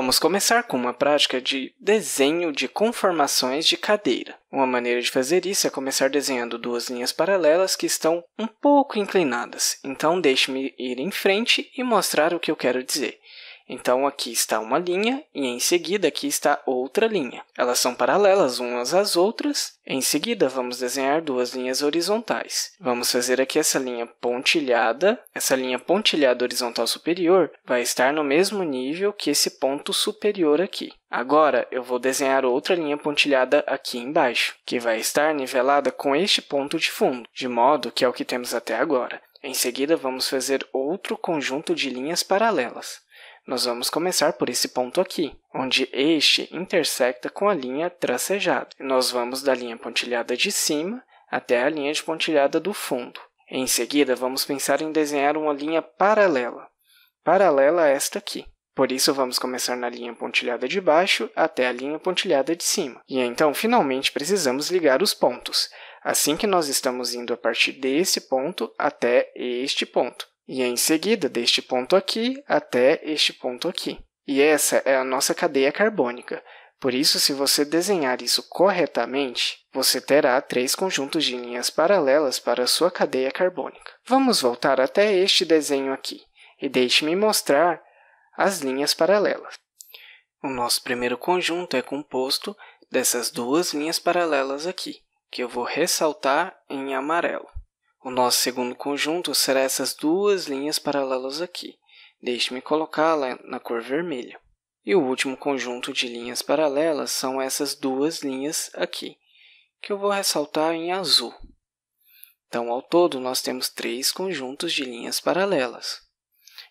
Vamos começar com uma prática de desenho de conformações de cadeira. Uma maneira de fazer isso é começar desenhando duas linhas paralelas que estão um pouco inclinadas. Então, deixe-me ir em frente e mostrar o que eu quero dizer. Então aqui está uma linha e em seguida aqui está outra linha. Elas são paralelas umas às outras. Em seguida, vamos desenhar duas linhas horizontais. Vamos fazer aqui essa linha pontilhada. Essa linha pontilhada horizontal superior vai estar no mesmo nível que esse ponto superior aqui. Agora, eu vou desenhar outra linha pontilhada aqui embaixo, que vai estar nivelada com este ponto de fundo, de modo que é o que temos até agora. Em seguida, vamos fazer outro conjunto de linhas paralelas. Nós vamos começar por esse ponto aqui, onde este intersecta com a linha tracejada. Nós vamos da linha pontilhada de cima até a linha de pontilhada do fundo. Em seguida, vamos pensar em desenhar uma linha paralela, paralela a esta aqui. Por isso, vamos começar na linha pontilhada de baixo até a linha pontilhada de cima. E então, finalmente, precisamos ligar os pontos. Assim que nós estamos indo a partir desse ponto até este ponto e em seguida deste ponto aqui até este ponto aqui. E essa é a nossa cadeia carbônica. Por isso, se você desenhar isso corretamente, você terá três conjuntos de linhas paralelas para a sua cadeia carbônica. Vamos voltar até este desenho aqui e deixe-me mostrar as linhas paralelas. O nosso primeiro conjunto é composto dessas duas linhas paralelas aqui, que eu vou ressaltar em amarelo. O nosso segundo conjunto será essas duas linhas paralelas aqui. Deixe-me colocá-la na cor vermelha. E o último conjunto de linhas paralelas são essas duas linhas aqui, que eu vou ressaltar em azul. Então, ao todo, nós temos três conjuntos de linhas paralelas.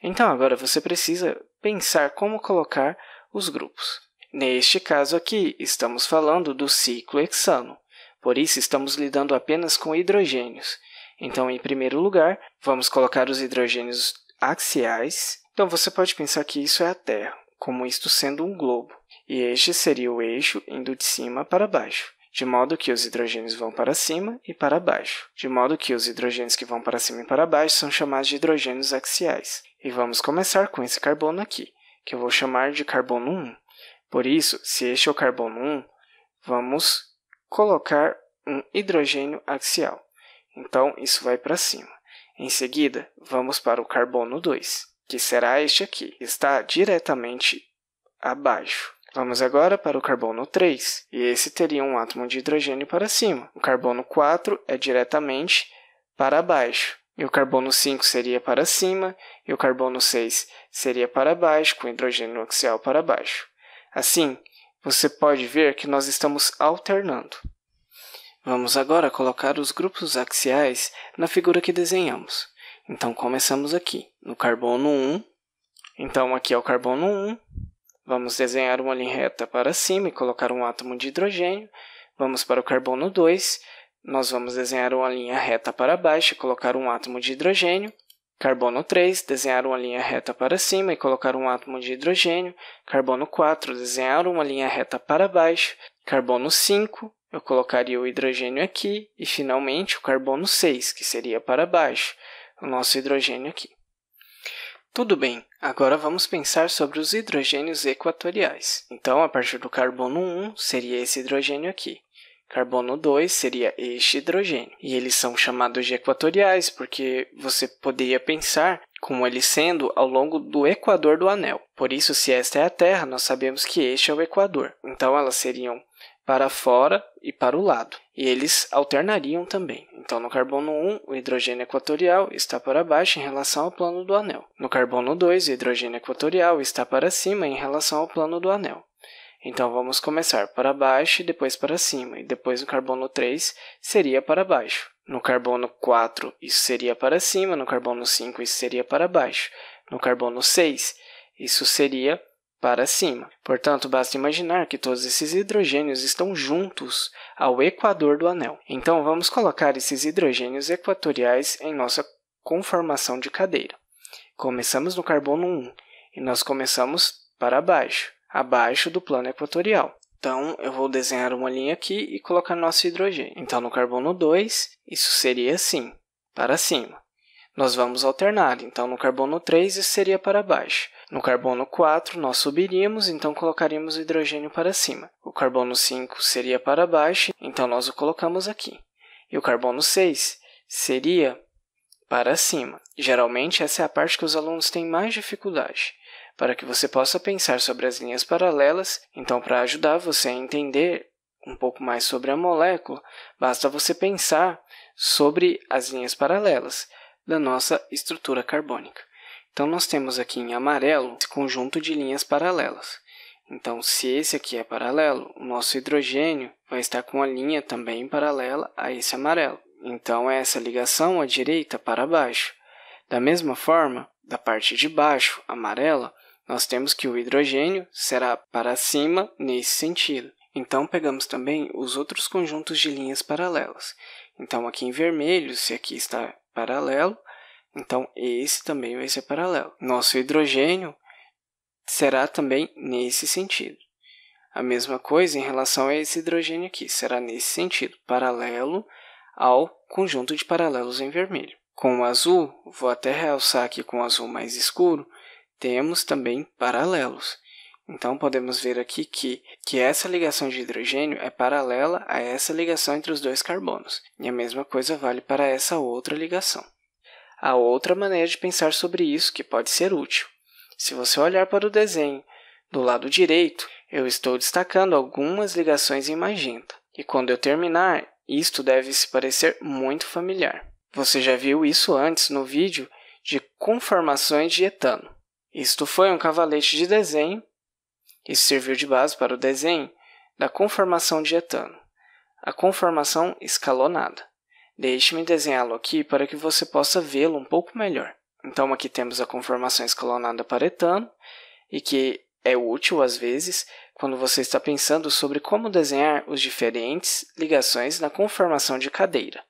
Então, agora você precisa pensar como colocar os grupos. Neste caso aqui, estamos falando do ciclo hexano, por isso estamos lidando apenas com hidrogênios. Então, em primeiro lugar, vamos colocar os hidrogênios axiais. Então, você pode pensar que isso é a Terra, como isto sendo um globo, e este seria o eixo indo de cima para baixo de modo que os hidrogênios vão para cima e para baixo, de modo que os hidrogênios que vão para cima e para baixo são chamados de hidrogênios axiais. E vamos começar com esse carbono aqui, que eu vou chamar de carbono 1. Por isso, se este é o carbono 1, vamos colocar um hidrogênio axial. Então, isso vai para cima. Em seguida, vamos para o carbono 2, que será este aqui, que está diretamente abaixo. Vamos agora para o carbono 3, e esse teria um átomo de hidrogênio para cima. O carbono 4 é diretamente para baixo, e o carbono 5 seria para cima, e o carbono 6 seria para baixo, com hidrogênio axial para baixo. Assim, você pode ver que nós estamos alternando. Vamos agora colocar os grupos axiais na figura que desenhamos. Então, começamos aqui, no carbono 1. Então, aqui é o carbono 1. Vamos desenhar uma linha reta para cima e colocar um átomo de hidrogênio. Vamos para o carbono 2. Nós vamos desenhar uma linha reta para baixo e colocar um átomo de hidrogênio. Carbono 3, desenhar uma linha reta para cima e colocar um átomo de hidrogênio. Carbono 4, desenhar uma linha reta para baixo. Carbono 5, eu colocaria o hidrogênio aqui e, finalmente, o carbono 6, que seria para baixo, o nosso hidrogênio aqui. Tudo bem, agora vamos pensar sobre os hidrogênios equatoriais. Então, a partir do carbono 1, seria esse hidrogênio aqui. Carbono 2 seria este hidrogênio. E eles são chamados de equatoriais porque você poderia pensar como eles sendo ao longo do equador do anel. Por isso, se esta é a Terra, nós sabemos que este é o equador. Então, elas seriam para fora e para o lado. E eles alternariam também. Então, no carbono 1, o hidrogênio equatorial está para baixo em relação ao plano do anel. No carbono 2, o hidrogênio equatorial está para cima em relação ao plano do anel. Então, vamos começar para baixo e depois para cima, e depois no carbono 3 seria para baixo. No carbono 4, isso seria para cima, no carbono 5, isso seria para baixo. No carbono 6, isso seria para cima. Portanto, basta imaginar que todos esses hidrogênios estão juntos ao equador do anel. Então, vamos colocar esses hidrogênios equatoriais em nossa conformação de cadeira. Começamos no carbono 1 e nós começamos para baixo, abaixo do plano equatorial. Então, eu vou desenhar uma linha aqui e colocar nosso hidrogênio. Então, no carbono 2, isso seria assim, para cima. Nós vamos alternar, então no carbono 3 isso seria para baixo. No carbono 4 nós subiríamos, então colocaríamos o hidrogênio para cima. O carbono 5 seria para baixo, então nós o colocamos aqui. E o carbono 6 seria para cima. Geralmente essa é a parte que os alunos têm mais dificuldade. Para que você possa pensar sobre as linhas paralelas, então para ajudar você a entender um pouco mais sobre a molécula, basta você pensar sobre as linhas paralelas da nossa estrutura carbônica. Então, nós temos aqui em amarelo esse conjunto de linhas paralelas. Então, se esse aqui é paralelo, o nosso hidrogênio vai estar com a linha também paralela a esse amarelo. Então, é essa ligação à direita para baixo. Da mesma forma, da parte de baixo, amarela, nós temos que o hidrogênio será para cima nesse sentido. Então, pegamos também os outros conjuntos de linhas paralelas. Então, aqui em vermelho, se aqui está paralelo, então esse também vai ser paralelo. Nosso hidrogênio será também nesse sentido. A mesma coisa em relação a esse hidrogênio aqui, será nesse sentido, paralelo ao conjunto de paralelos em vermelho. Com o azul, vou até realçar aqui com o azul mais escuro, temos também paralelos. Então podemos ver aqui que, que essa ligação de hidrogênio é paralela a essa ligação entre os dois carbonos, e a mesma coisa vale para essa outra ligação. Há outra maneira de pensar sobre isso que pode ser útil. Se você olhar para o desenho do lado direito, eu estou destacando algumas ligações em magenta, e quando eu terminar, isto deve se parecer muito familiar. Você já viu isso antes no vídeo de conformações de etano. Isto foi um cavalete de desenho isso serviu de base para o desenho da conformação de etano, a conformação escalonada. Deixe-me desenhá-lo aqui para que você possa vê-lo um pouco melhor. Então, aqui temos a conformação escalonada para etano, e que é útil às vezes quando você está pensando sobre como desenhar os diferentes ligações na conformação de cadeira.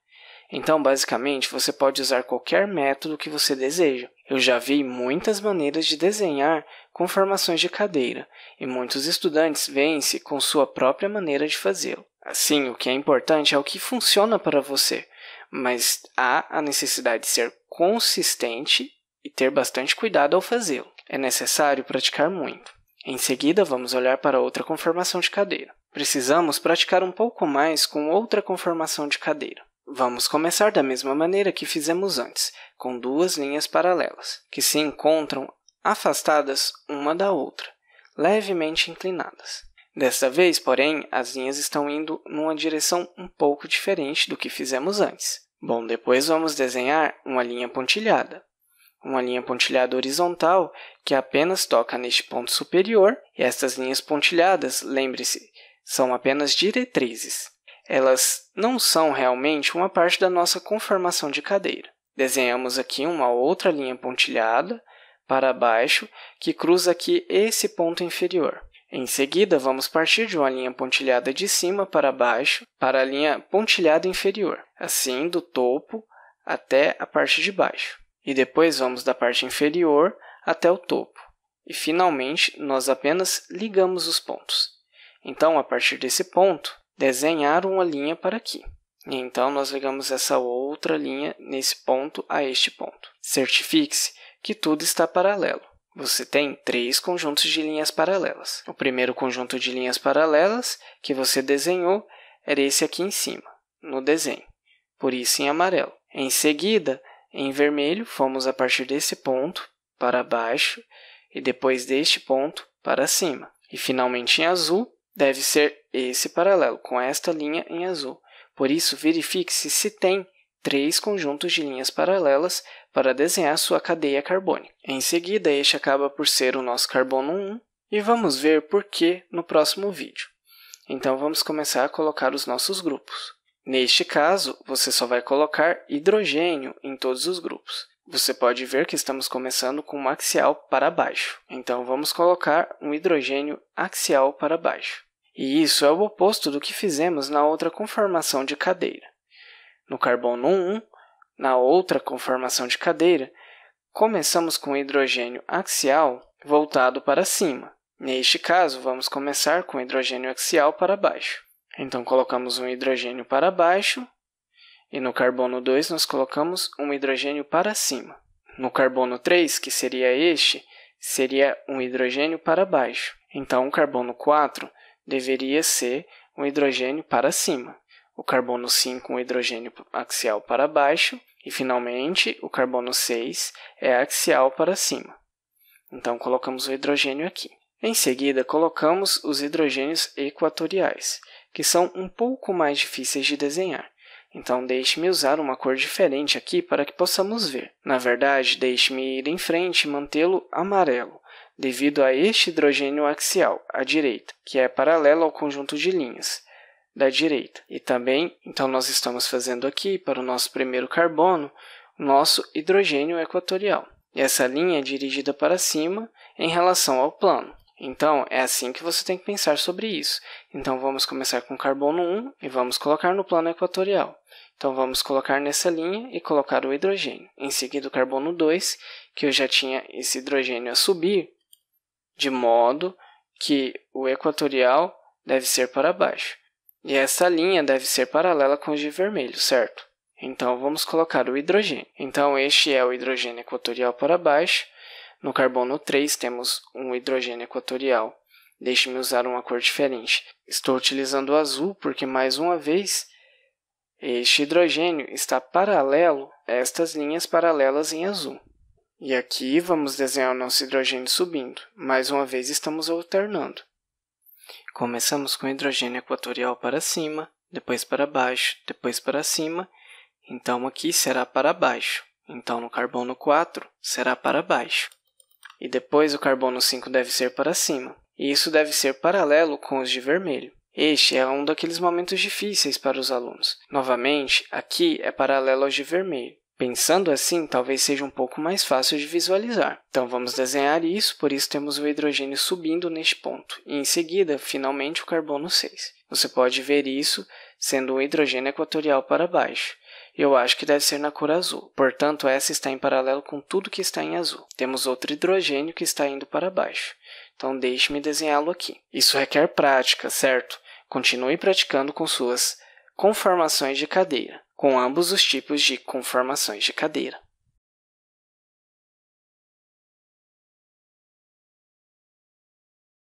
Então, basicamente, você pode usar qualquer método que você deseja. Eu já vi muitas maneiras de desenhar com formações de cadeira, e muitos estudantes veem-se com sua própria maneira de fazê-lo. Assim, o que é importante é o que funciona para você, mas há a necessidade de ser consistente e ter bastante cuidado ao fazê-lo. É necessário praticar muito. Em seguida, vamos olhar para outra conformação de cadeira. Precisamos praticar um pouco mais com outra conformação de cadeira. Vamos começar da mesma maneira que fizemos antes, com duas linhas paralelas, que se encontram afastadas uma da outra, levemente inclinadas. Desta vez, porém, as linhas estão indo numa direção um pouco diferente do que fizemos antes. Bom, depois vamos desenhar uma linha pontilhada. Uma linha pontilhada horizontal que apenas toca neste ponto superior, e estas linhas pontilhadas, lembre-se, são apenas diretrizes. Elas não são realmente uma parte da nossa conformação de cadeira. Desenhamos aqui uma outra linha pontilhada para baixo que cruza aqui esse ponto inferior. Em seguida, vamos partir de uma linha pontilhada de cima para baixo para a linha pontilhada inferior, assim do topo até a parte de baixo. E depois vamos da parte inferior até o topo. E finalmente, nós apenas ligamos os pontos. Então, a partir desse ponto, desenhar uma linha para aqui. E então, nós ligamos essa outra linha nesse ponto a este ponto. Certifique-se que tudo está paralelo. Você tem três conjuntos de linhas paralelas. O primeiro conjunto de linhas paralelas que você desenhou era esse aqui em cima, no desenho, por isso em amarelo. Em seguida, em vermelho, fomos a partir desse ponto para baixo e depois deste ponto para cima. E finalmente em azul, deve ser esse paralelo, com esta linha em azul. Por isso, verifique se se tem três conjuntos de linhas paralelas para desenhar sua cadeia carbônica. Em seguida, este acaba por ser o nosso carbono 1 e vamos ver por que no próximo vídeo. Então, vamos começar a colocar os nossos grupos. Neste caso, você só vai colocar hidrogênio em todos os grupos. Você pode ver que estamos começando com um axial para baixo. Então, vamos colocar um hidrogênio axial para baixo. E isso é o oposto do que fizemos na outra conformação de cadeira no carbono 1, na outra conformação de cadeira, começamos com o hidrogênio axial voltado para cima. Neste caso, vamos começar com o hidrogênio axial para baixo. Então, colocamos um hidrogênio para baixo e no carbono 2 nós colocamos um hidrogênio para cima. No carbono 3, que seria este, seria um hidrogênio para baixo. Então, o carbono 4 deveria ser um hidrogênio para cima o carbono 5 um hidrogênio axial para baixo, e finalmente o carbono 6 é axial para cima. Então colocamos o hidrogênio aqui. Em seguida, colocamos os hidrogênios equatoriais, que são um pouco mais difíceis de desenhar. Então, deixe-me usar uma cor diferente aqui para que possamos ver. Na verdade, deixe-me ir em frente e mantê-lo amarelo, devido a este hidrogênio axial, à direita, que é paralelo ao conjunto de linhas da direita. E também, então nós estamos fazendo aqui para o nosso primeiro carbono, o nosso hidrogênio equatorial. E essa linha é dirigida para cima em relação ao plano. Então, é assim que você tem que pensar sobre isso. Então, vamos começar com o carbono 1 e vamos colocar no plano equatorial. Então, vamos colocar nessa linha e colocar o hidrogênio. Em seguida, o carbono 2, que eu já tinha esse hidrogênio a subir, de modo que o equatorial deve ser para baixo. E essa linha deve ser paralela com o de vermelho, certo? Então vamos colocar o hidrogênio. Então este é o hidrogênio equatorial para baixo. No carbono 3 temos um hidrogênio equatorial. Deixe-me usar uma cor diferente. Estou utilizando o azul porque, mais uma vez, este hidrogênio está paralelo a estas linhas paralelas em azul. E aqui vamos desenhar o nosso hidrogênio subindo. Mais uma vez estamos alternando. Começamos com hidrogênio equatorial para cima, depois para baixo, depois para cima. Então, aqui será para baixo. Então, no carbono 4, será para baixo. E depois o carbono 5 deve ser para cima. E isso deve ser paralelo com os de vermelho. Este é um daqueles momentos difíceis para os alunos. Novamente, aqui é paralelo aos de vermelho. Pensando assim, talvez seja um pouco mais fácil de visualizar. Então vamos desenhar isso, por isso temos o hidrogênio subindo neste ponto, e em seguida, finalmente, o carbono 6. Você pode ver isso sendo o hidrogênio equatorial para baixo. Eu acho que deve ser na cor azul, portanto, essa está em paralelo com tudo que está em azul. Temos outro hidrogênio que está indo para baixo, então deixe-me desenhá-lo aqui. Isso requer prática, certo? Continue praticando com suas conformações de cadeira com ambos os tipos de conformações de cadeira.